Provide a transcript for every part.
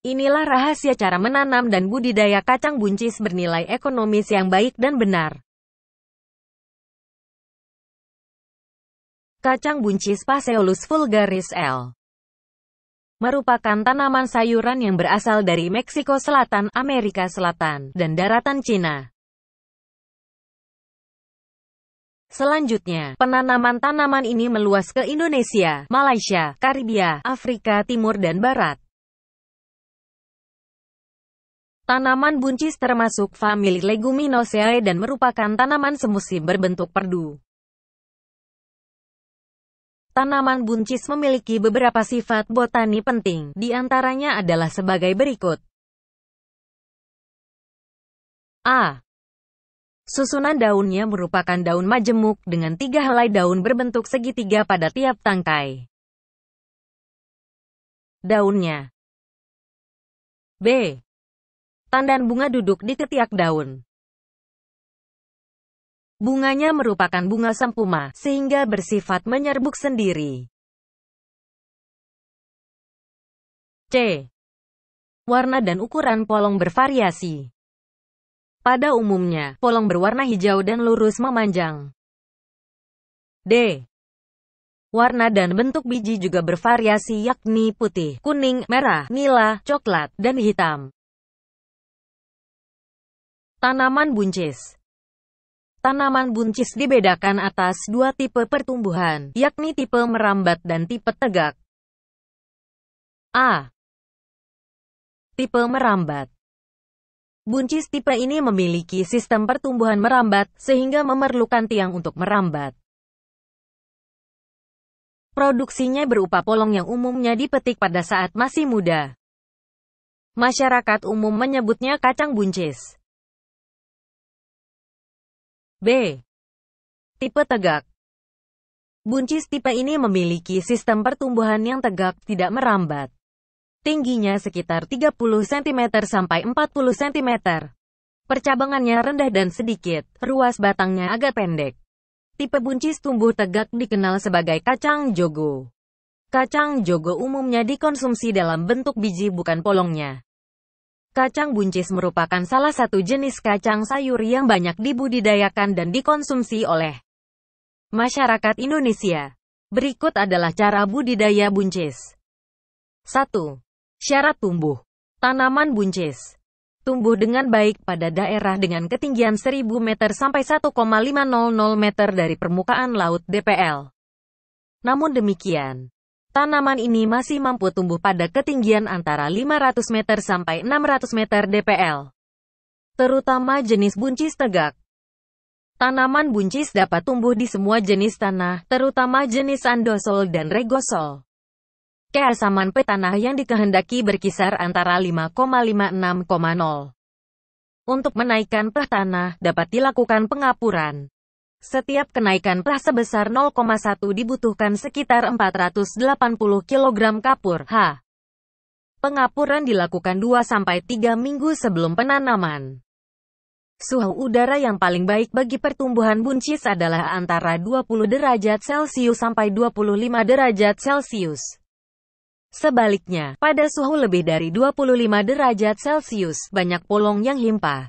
Inilah rahasia cara menanam dan budidaya kacang buncis bernilai ekonomis yang baik dan benar. Kacang buncis Paseolus vulgaris L merupakan tanaman sayuran yang berasal dari Meksiko Selatan, Amerika Selatan, dan daratan Cina. Selanjutnya, penanaman tanaman ini meluas ke Indonesia, Malaysia, Karibia, Afrika Timur dan Barat. Tanaman buncis termasuk famili Leguminosae dan merupakan tanaman semusim berbentuk perdu. Tanaman buncis memiliki beberapa sifat botani penting, di antaranya adalah sebagai berikut. A. Susunan daunnya merupakan daun majemuk dengan tiga helai daun berbentuk segitiga pada tiap tangkai. Daunnya B. Tandan bunga duduk di ketiak daun. Bunganya merupakan bunga sempuma, sehingga bersifat menyerbuk sendiri. C. Warna dan ukuran polong bervariasi. Pada umumnya, polong berwarna hijau dan lurus memanjang. D. Warna dan bentuk biji juga bervariasi yakni putih, kuning, merah, nila, coklat, dan hitam. Tanaman buncis Tanaman buncis dibedakan atas dua tipe pertumbuhan, yakni tipe merambat dan tipe tegak. A. Tipe merambat Buncis tipe ini memiliki sistem pertumbuhan merambat, sehingga memerlukan tiang untuk merambat. Produksinya berupa polong yang umumnya dipetik pada saat masih muda. Masyarakat umum menyebutnya kacang buncis. B. Tipe tegak Buncis tipe ini memiliki sistem pertumbuhan yang tegak tidak merambat. Tingginya sekitar 30 cm sampai 40 cm. Percabangannya rendah dan sedikit, ruas batangnya agak pendek. Tipe buncis tumbuh tegak dikenal sebagai kacang jogo. Kacang jogo umumnya dikonsumsi dalam bentuk biji bukan polongnya. Kacang buncis merupakan salah satu jenis kacang sayur yang banyak dibudidayakan dan dikonsumsi oleh masyarakat Indonesia. Berikut adalah cara budidaya buncis. 1. Syarat tumbuh. Tanaman buncis tumbuh dengan baik pada daerah dengan ketinggian 1000 meter sampai 1,500 meter dari permukaan laut DPL. Namun demikian, Tanaman ini masih mampu tumbuh pada ketinggian antara 500 meter sampai 600 meter DPL. Terutama jenis buncis tegak. Tanaman buncis dapat tumbuh di semua jenis tanah, terutama jenis andosol dan regosol. Keasaman petanah yang dikehendaki berkisar antara 5,56,0. Untuk menaikkan petanah dapat dilakukan pengapuran. Setiap kenaikan PRAH sebesar 0,1 dibutuhkan sekitar 480 kg kapur. H. Pengapuran dilakukan 2-3 minggu sebelum penanaman. Suhu udara yang paling baik bagi pertumbuhan buncis adalah antara 20 derajat Celcius sampai 25 derajat Celcius. Sebaliknya, pada suhu lebih dari 25 derajat Celcius, banyak polong yang himpah.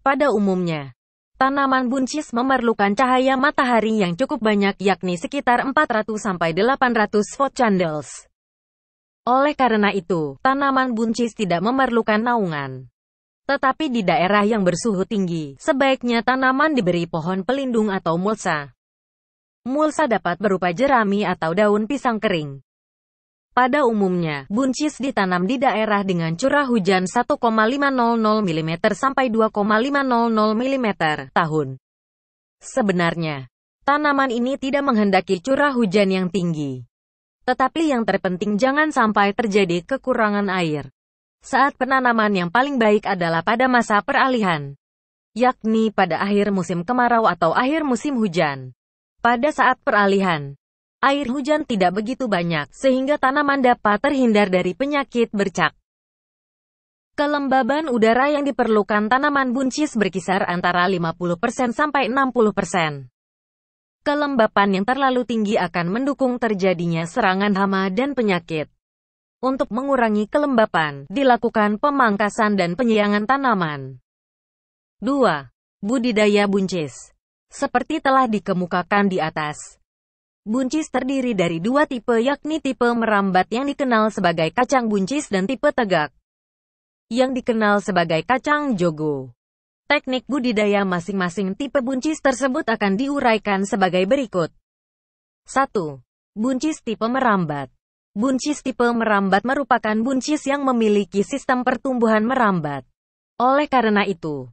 Pada umumnya, Tanaman buncis memerlukan cahaya matahari yang cukup banyak yakni sekitar 400-800 watt candles. Oleh karena itu, tanaman buncis tidak memerlukan naungan. Tetapi di daerah yang bersuhu tinggi, sebaiknya tanaman diberi pohon pelindung atau mulsa. Mulsa dapat berupa jerami atau daun pisang kering. Pada umumnya, buncis ditanam di daerah dengan curah hujan 1,500 mm sampai 2,500 mm tahun. Sebenarnya, tanaman ini tidak menghendaki curah hujan yang tinggi. Tetapi yang terpenting jangan sampai terjadi kekurangan air. Saat penanaman yang paling baik adalah pada masa peralihan, yakni pada akhir musim kemarau atau akhir musim hujan. Pada saat peralihan, air hujan tidak begitu banyak, sehingga tanaman dapat terhindar dari penyakit bercak. Kelembaban udara yang diperlukan tanaman buncis berkisar antara 50% sampai 60%. Kelembapan yang terlalu tinggi akan mendukung terjadinya serangan hama dan penyakit. Untuk mengurangi kelembapan, dilakukan pemangkasan dan penyiangan tanaman. 2. Budidaya buncis Seperti telah dikemukakan di atas, Buncis terdiri dari dua tipe yakni tipe merambat yang dikenal sebagai kacang buncis dan tipe tegak yang dikenal sebagai kacang jogo. Teknik budidaya masing-masing tipe buncis tersebut akan diuraikan sebagai berikut. 1. Buncis tipe merambat. Buncis tipe merambat merupakan buncis yang memiliki sistem pertumbuhan merambat. Oleh karena itu,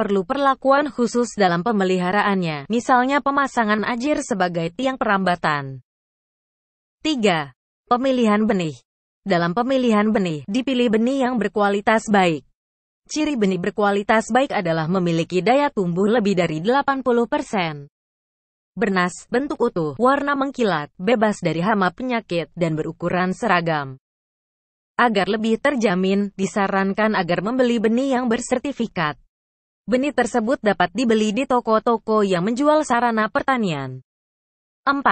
perlu perlakuan khusus dalam pemeliharaannya, misalnya pemasangan ajir sebagai tiang perambatan. 3. Pemilihan benih Dalam pemilihan benih, dipilih benih yang berkualitas baik. Ciri benih berkualitas baik adalah memiliki daya tumbuh lebih dari 80% bernas, bentuk utuh, warna mengkilat, bebas dari hama penyakit, dan berukuran seragam. Agar lebih terjamin, disarankan agar membeli benih yang bersertifikat. Benih tersebut dapat dibeli di toko-toko yang menjual sarana pertanian. 4.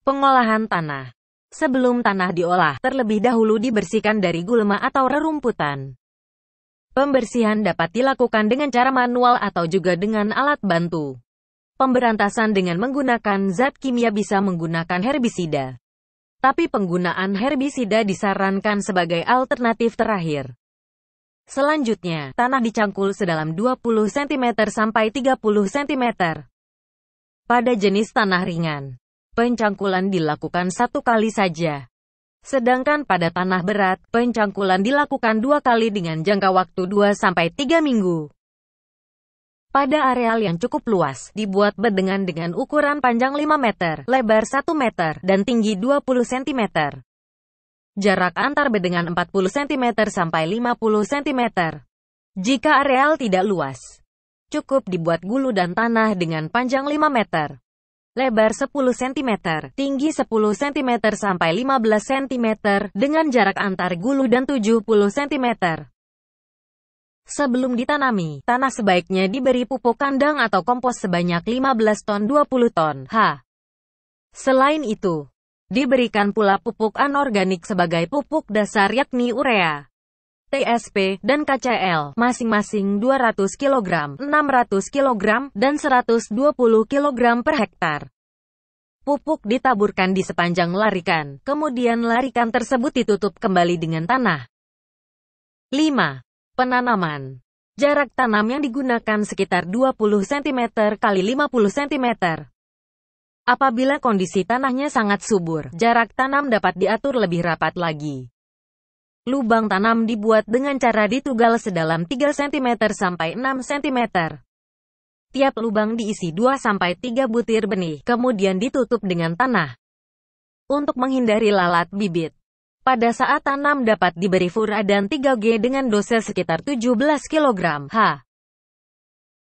Pengolahan tanah Sebelum tanah diolah, terlebih dahulu dibersihkan dari gulma atau rerumputan. Pembersihan dapat dilakukan dengan cara manual atau juga dengan alat bantu. Pemberantasan dengan menggunakan zat kimia bisa menggunakan herbisida. Tapi penggunaan herbisida disarankan sebagai alternatif terakhir. Selanjutnya, tanah dicangkul sedalam 20 cm sampai 30 cm. Pada jenis tanah ringan, pencangkulan dilakukan satu kali saja. Sedangkan pada tanah berat, pencangkulan dilakukan dua kali dengan jangka waktu 2-3 minggu. Pada areal yang cukup luas, dibuat bedengan dengan ukuran panjang 5 meter, lebar 1 meter, dan tinggi 20 cm. Jarak antar bedengan 40 cm sampai 50 cm. Jika areal tidak luas, cukup dibuat gulu dan tanah dengan panjang 5 meter, lebar 10 cm, tinggi 10 cm sampai 15 cm dengan jarak antar gulu dan 70 cm. Sebelum ditanami, tanah sebaiknya diberi pupuk kandang atau kompos sebanyak 15 ton 20 ton. H. Selain itu, Diberikan pula pupuk anorganik sebagai pupuk dasar yakni urea, TSP, dan KCL, masing-masing 200 kg, 600 kg, dan 120 kg per hektar. Pupuk ditaburkan di sepanjang larikan, kemudian larikan tersebut ditutup kembali dengan tanah. 5. Penanaman Jarak tanam yang digunakan sekitar 20 cm x 50 cm. Apabila kondisi tanahnya sangat subur, jarak tanam dapat diatur lebih rapat lagi. Lubang tanam dibuat dengan cara ditugal sedalam 3 cm sampai 6 cm. Tiap lubang diisi 2-3 butir benih, kemudian ditutup dengan tanah. Untuk menghindari lalat bibit, pada saat tanam dapat diberi fura dan 3G dengan dosis sekitar 17 kg. H.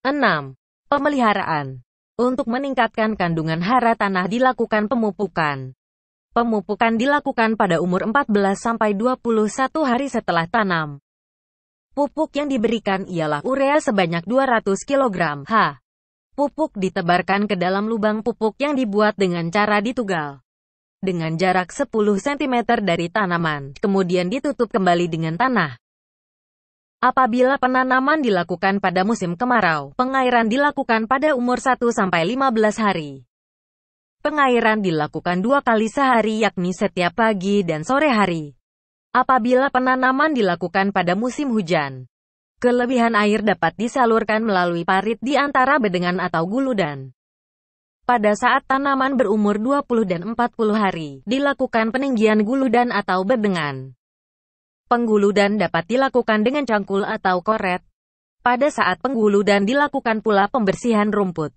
6. Pemeliharaan untuk meningkatkan kandungan hara tanah dilakukan pemupukan. Pemupukan dilakukan pada umur 14 21 hari setelah tanam. Pupuk yang diberikan ialah urea sebanyak 200 kg. H. Pupuk ditebarkan ke dalam lubang pupuk yang dibuat dengan cara ditugal. Dengan jarak 10 cm dari tanaman, kemudian ditutup kembali dengan tanah. Apabila penanaman dilakukan pada musim kemarau, pengairan dilakukan pada umur 1-15 hari. Pengairan dilakukan dua kali sehari yakni setiap pagi dan sore hari. Apabila penanaman dilakukan pada musim hujan, kelebihan air dapat disalurkan melalui parit di antara bedengan atau guludan. Pada saat tanaman berumur 20 dan 40 hari, dilakukan peninggian guludan atau bedengan. Pengguludan dapat dilakukan dengan cangkul atau koret. Pada saat pengguludan dilakukan pula pembersihan rumput.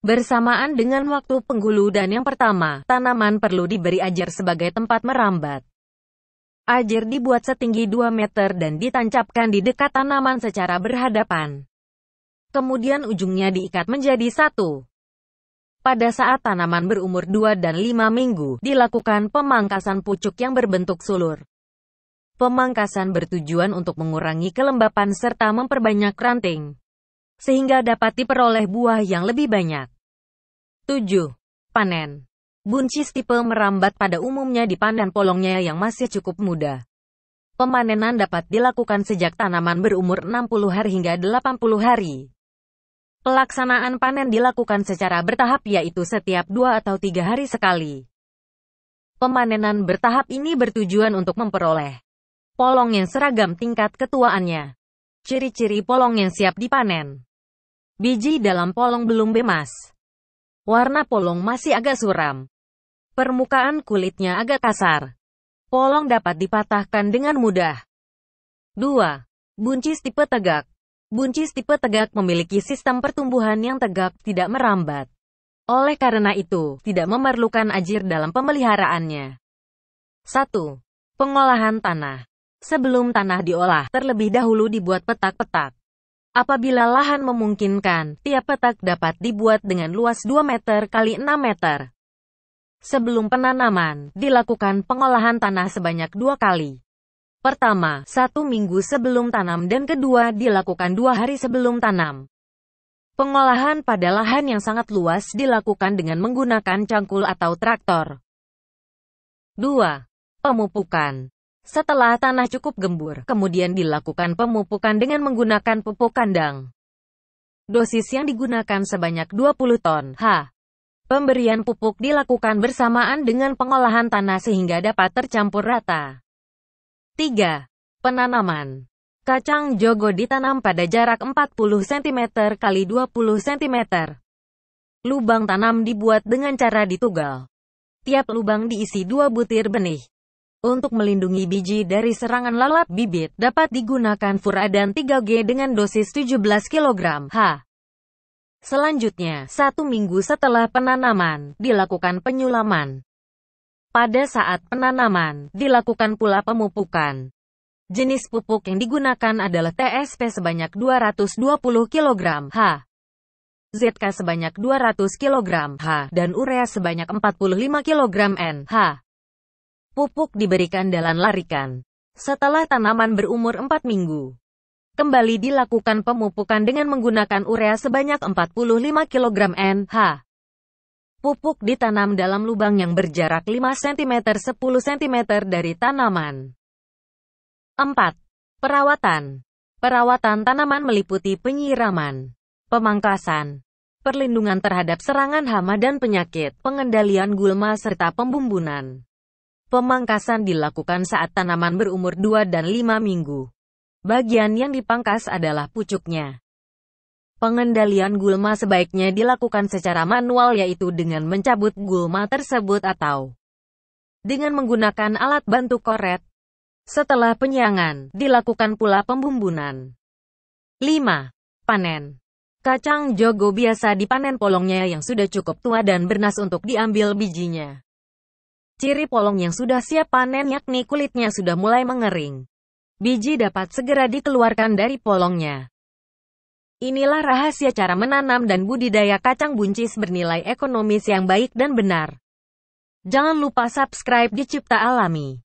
Bersamaan dengan waktu pengguludan yang pertama, tanaman perlu diberi ajar sebagai tempat merambat. Ajar dibuat setinggi 2 meter dan ditancapkan di dekat tanaman secara berhadapan. Kemudian ujungnya diikat menjadi satu. Pada saat tanaman berumur 2 dan 5 minggu, dilakukan pemangkasan pucuk yang berbentuk sulur. Pemangkasan bertujuan untuk mengurangi kelembapan serta memperbanyak ranting, sehingga dapat diperoleh buah yang lebih banyak. 7. Panen Buncis tipe merambat pada umumnya di dipanen polongnya yang masih cukup muda. Pemanenan dapat dilakukan sejak tanaman berumur 60 hari hingga 80 hari. Pelaksanaan panen dilakukan secara bertahap yaitu setiap 2 atau 3 hari sekali. Pemanenan bertahap ini bertujuan untuk memperoleh polong yang seragam tingkat ketuaannya. Ciri-ciri polong yang siap dipanen. Biji dalam polong belum bemas. Warna polong masih agak suram. Permukaan kulitnya agak kasar. Polong dapat dipatahkan dengan mudah. 2. Buncis tipe tegak. Buncis tipe tegak memiliki sistem pertumbuhan yang tegak tidak merambat. Oleh karena itu, tidak memerlukan ajir dalam pemeliharaannya. 1. Pengolahan tanah Sebelum tanah diolah, terlebih dahulu dibuat petak-petak. Apabila lahan memungkinkan, tiap petak dapat dibuat dengan luas 2 meter kali 6 meter. Sebelum penanaman, dilakukan pengolahan tanah sebanyak dua kali. Pertama, satu minggu sebelum tanam dan kedua dilakukan dua hari sebelum tanam. Pengolahan pada lahan yang sangat luas dilakukan dengan menggunakan cangkul atau traktor. 2. Pemupukan setelah tanah cukup gembur, kemudian dilakukan pemupukan dengan menggunakan pupuk kandang. Dosis yang digunakan sebanyak 20 ton. H. Pemberian pupuk dilakukan bersamaan dengan pengolahan tanah sehingga dapat tercampur rata. 3. Penanaman Kacang jogo ditanam pada jarak 40 cm x 20 cm. Lubang tanam dibuat dengan cara ditugal. Tiap lubang diisi dua butir benih. Untuk melindungi biji dari serangan lalat bibit, dapat digunakan furadan 3G dengan dosis 17 kg. H. Selanjutnya, satu minggu setelah penanaman, dilakukan penyulaman. Pada saat penanaman, dilakukan pula pemupukan. Jenis pupuk yang digunakan adalah TSP sebanyak 220 kg, H. ZK sebanyak 200 kg, H, dan urea sebanyak 45 kg, N, H. Pupuk diberikan dalam larikan. Setelah tanaman berumur 4 minggu, kembali dilakukan pemupukan dengan menggunakan urea sebanyak 45 kg NH. Pupuk ditanam dalam lubang yang berjarak 5 cm 10 cm dari tanaman. 4. Perawatan Perawatan tanaman meliputi penyiraman, pemangkasan, perlindungan terhadap serangan hama dan penyakit, pengendalian gulma serta pembumbunan. Pemangkasan dilakukan saat tanaman berumur 2 dan 5 minggu. Bagian yang dipangkas adalah pucuknya. Pengendalian gulma sebaiknya dilakukan secara manual yaitu dengan mencabut gulma tersebut atau dengan menggunakan alat bantu koret. Setelah penyiangan, dilakukan pula pembumbunan. 5. Panen Kacang jogo biasa dipanen polongnya yang sudah cukup tua dan bernas untuk diambil bijinya. Ciri polong yang sudah siap panen yakni kulitnya sudah mulai mengering. Biji dapat segera dikeluarkan dari polongnya. Inilah rahasia cara menanam dan budidaya kacang buncis bernilai ekonomis yang baik dan benar. Jangan lupa subscribe di Cipta Alami.